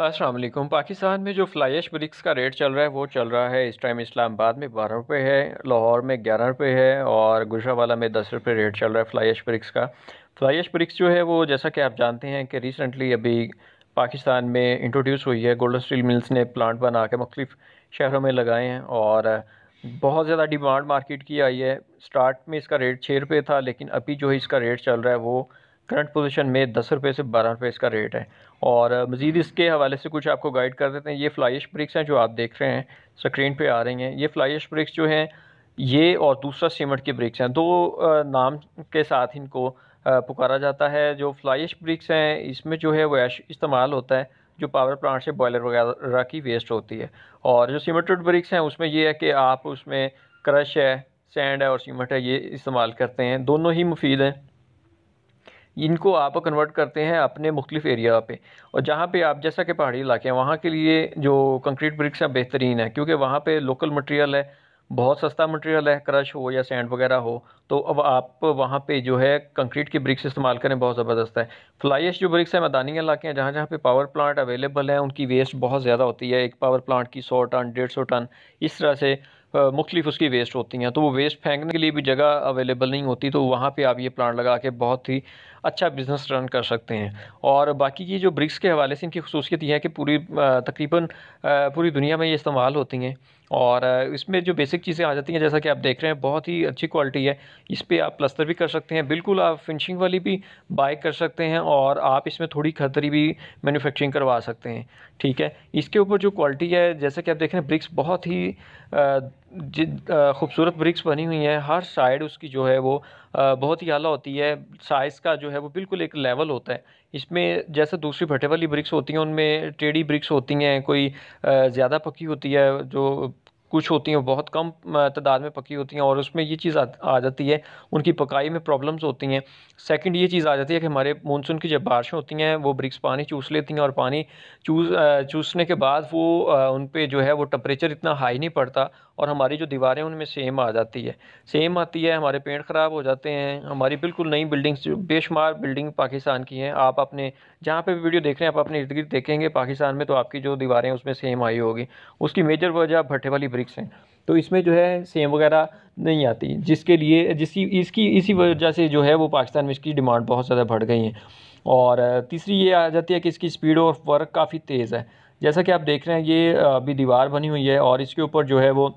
असलम पाकिस्तान में जो fly ash bricks का रेट चल रहा है वो चल रहा है इस टाइम इस्लामाबाद में बारह रुपये है लाहौर में ग्यारह रुपये है और गुजरावाला में दस रुपये रेट चल रहा है फ्लाई एश ब्रिक्स का फ्लाई एश ब्रिक्स जो है वो जैसा कि आप जानते हैं कि रिसेंटली अभी पाकिस्तान में इंट्रोड्यूस हुई है गोल्डन स्टील मिल्स ने प्लांट बना के मुख्तफ शहरों में लगाए हैं और बहुत ज़्यादा डिमांड मार्केट की आई है स्टार्ट में इसका रेट छः रुपये था लेकिन अभी जो है इसका रेट चल रहा है वो करंट पोजीशन में दस रुपये से बारह रुपये इसका रेट है और मज़ीद इसके हवाले से कुछ आपको गाइड कर देते हैं ये फ्लाइश ब्रिक्स हैं जो आप देख रहे हैं स्क्रीन पे आ रही हैं ये फ्लाइश ब्रिक्स जो हैं ये और दूसरा सीमेंट के ब्रिक्स हैं दो नाम के साथ इनको पुकारा जाता है जो फ्लाइश ब्रिक्स हैं इसमें जो है वो इस्तेमाल होता है जो पावर प्लांट से बॉयलर वगैरह की वेस्ट होती है और जो सीमेंटेड ब्रिक्स हैं उसमें ये है कि आप उसमें क्रश है सैंड है और सीमेंट है ये इस्तेमाल करते हैं दोनों ही मुफीद हैं इनको आप कन्वर्ट करते हैं अपने मुख्तफ एरिया पे और जहाँ पे आप जैसा कि पहाड़ी इलाके हैं वहाँ के लिए जो कंक्रीट ब्रिक्स हैं बेहतरीन है क्योंकि वहाँ पे लोकल मटेरियल है बहुत सस्ता मटेरियल है क्रश हो या सैंड वगैरह हो तो अब आप वहाँ पे जो है कंक्रीट की ब्रिक्स इस्तेमाल करें बहुत ज़बरदस्त है फ्लाइश जो ब्रिक्स हैं मैदानी इलाके हैं जहाँ जहाँ पे पावर प्लांट अवेलेबल हैं उनकी वेस्ट बहुत ज़्यादा होती है एक पावर प्लांट की सौ टन डेढ़ सौ टन इस तरह से मुख्तफ उसकी वेस्ट होती हैं तो वो वेस्ट फेंकने के लिए भी जगह अवेलेबल नहीं होती तो वहाँ पर आप ये प्लांट लगा के बहुत ही अच्छा बिज़नेस रन कर सकते हैं और बाकी की जो ब्रिक्स के हवाले से इनकी खसूसियत यह है कि पूरी तकरीबन पूरी दुनिया में ये इस्तेमाल होती हैं और इसमें जो बेसिक चीज़ें आ जाती हैं जैसा कि आप देख रहे हैं बहुत ही अच्छी क्वालिटी है इस पर आप प्लस्तर भी कर सकते हैं बिल्कुल आप फिनिशिंग वाली भी बाय कर सकते हैं और आप इसमें थोड़ी खतरी भी मैन्युफैक्चरिंग करवा सकते हैं ठीक है इसके ऊपर जो क्वालिटी है जैसा कि आप देख रहे हैं ब्रिक्स बहुत ही खूबसूरत ब्रिक्स बनी हुई हैं हर साइड उसकी जो है वो बहुत ही अला होती है साइज़ का जो है वो बिल्कुल एक लेवल होता है इसमें जैसे दूसरी भट्टे वाली ब्रिक्स होती हैं उनमें टेढ़ी ब्रिक्स होती हैं कोई ज़्यादा पकी होती है जो कुछ होती हैं बहुत कम तादाद में पकी होती हैं और उसमें ये चीज़ आ, आ जाती है उनकी पकाई में प्रॉब्लम्स होती हैं सेकंड ये चीज़ आ जाती है कि हमारे मानसून की जब बारिशें होती हैं वो ब्रिक्स पानी चूस लेती हैं और पानी चूस चूसने के बाद वो उन पर जो है वो टम्परेचर इतना हाई नहीं पड़ता और हमारी जो दीवारें उनमें सेम आ जाती है सेम आती है हमारे पेंट ख़राब हो जाते हैं हमारी बिल्कुल नई बिल्डिंग्स बेशुमार बिल्डिंग पाकिस्तान की हैं आप अपने जहाँ पे भी वीडियो देख रहे हैं आप अपने इर्द गिर्द देखेंगे पाकिस्तान में तो आपकी जो दीवारें हैं उसमें सेम आई होगी उसकी मेजर वजह भट्टे वाली ब्रिक्स हैं तो इसमें जो है सेम वगैरह नहीं आती जिसके लिए जिसकी इसकी इसी वजह से जो है वो पाकिस्तान में इसकी डिमांड बहुत ज़्यादा बढ़ गई है और तीसरी ये आ जाती है कि इसकी स्पीड ऑफ वर्क काफ़ी तेज़ है जैसा कि आप देख रहे हैं ये अभी दीवार बनी हुई है और इसके ऊपर जो है वो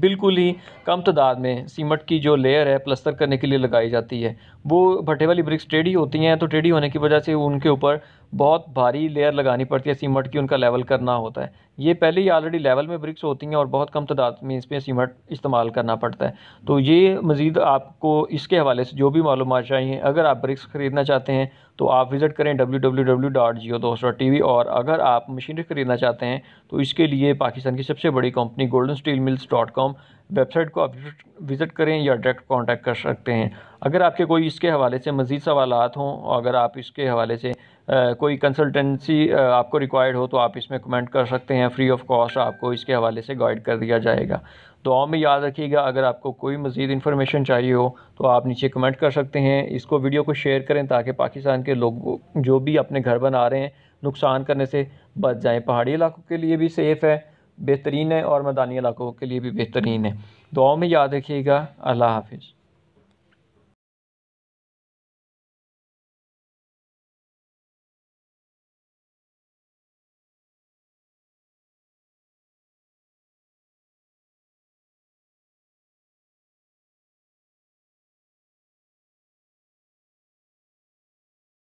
बिल्कुल ही कम तादाद में सीमट की जो लेयर है प्लस्तर करने के लिए लगाई जाती है वो भट्टे वाली ब्रिक्स टेढ़ी होती हैं तो टेढ़ी होने की वजह से उनके ऊपर बहुत भारी लेयर लगानी पड़ती है सीमट की उनका लेवल करना होता है ये पहले ही ऑलरेडी लेवल में ब्रिक्स होती हैं और बहुत कम तादाद में इस पर सीमट इस्तेमाल करना पड़ता है तो ये मज़ीद आपको इसके हवाले से जो भी मालूम चाहिए अगर आप ब्रिक्स ख़रीदना चाहते हैं तो आप विज़िट करें W W W dot Geo T V और अगर आप मशीनरी ख़रीदना चाहते हैं तो इसके लिए पाकिस्तान की सबसे बड़ी company golden steel mills dot com website को आप विज़िट करें या डायरेक्ट कॉन्टैक्ट कर सकते हैं अगर आपके कोई इसके हवाले से मज़ीद सवाल हों अगर आप इसके हवाले से कोई कंसल्टेंसी आपको रिक्वायर्ड हो तो आप इसमें कमेंट कर सकते हैं फ्री ऑफ कॉस्ट आपको इसके हवाले से गाइड कर दिया जाएगा दुआ में याद रखिएगा अगर आपको कोई मज़ीद इन्फॉर्मेशन चाहिए हो तो आप नीचे कमेंट कर सकते हैं इसको वीडियो को शेयर करें ताकि पाकिस्तान के लोग जो भी अपने घर बना रहे हैं नुकसान करने से बच जाएँ पहाड़ी इलाकों के लिए भी सेफ़ है बेहतरीन है और मैदानी इलाकों के लिए भी बेहतरीन है दुआ में याद रखिएगा अल्लाह हाफिज़